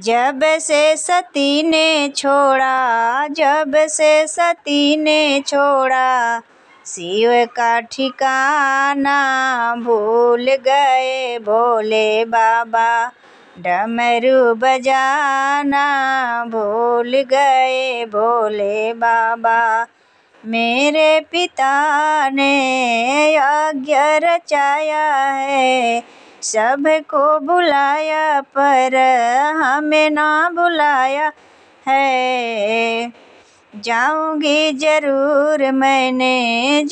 जब से सती ने छोड़ा जब से सती ने छोड़ा शिव का ठिकाना भूल गए भोले बाबा डमरू बजाना भूल गए भोले बाबा मेरे पिता ने यज्ञ रचाया है सबको बुलाया पर हमें ना बुलाया है जाऊंगी जरूर मैंने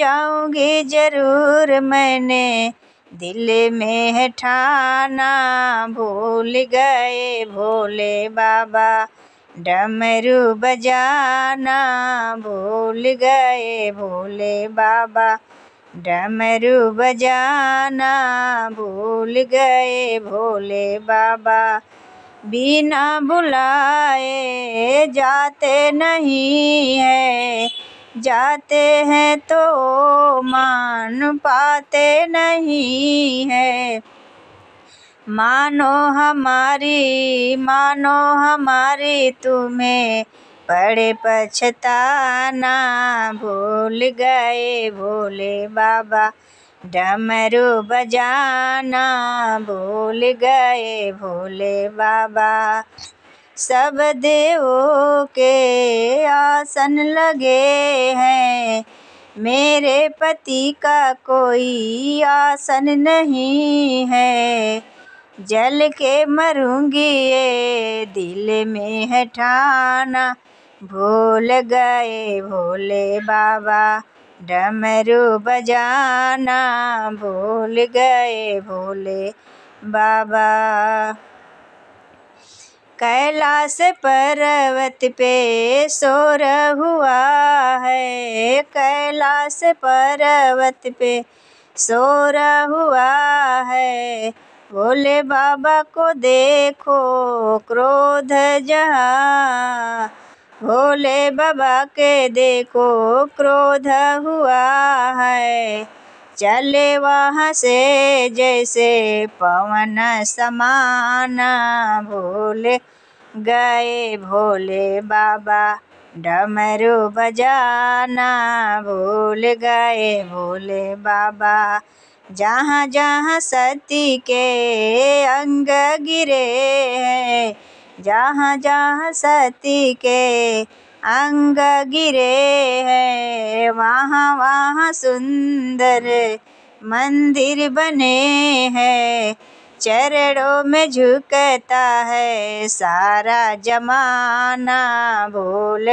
जाऊंगी जरूर मैंने दिल में है ठाना भूल गए भोले बाबा डमरू बजाना भूल गए भोले बाबा डमरू बजाना भूल गए भोले बाबा बिना बुलाए जाते नहीं है जाते हैं तो मान पाते नहीं है मानो हमारी मानो हमारी तुम्हें बड़े पछताना भूल गए भोले बाबा डमरू बजाना भूल गए भोले बाबा सब देवों के आसन लगे हैं मेरे पति का कोई आसन नहीं है जल के मरूंगी ये दिल में है ठाना भूल गए भोले बाबा डमरू बजाना भूल गए भोले बाबा कैलाश पर्वत पे शोर हुआ है कैलाश पर्वत पे शोर हुआ है भोले बाबा को देखो क्रोध जहाँ भोले बाबा के देखो क्रोध हुआ है चले वहाँ से जैसे पवन समान भोले गए भोले बाबा डमरू बजाना भूल गए भोले बाबा जहाँ जहाँ सती के अंग गिरे हैं जहाँ जहाँ सती के अंग गिरे हैं वहाँ वहाँ सुंदर मंदिर बने हैं चरणों में झुकता है सारा जमाना भूल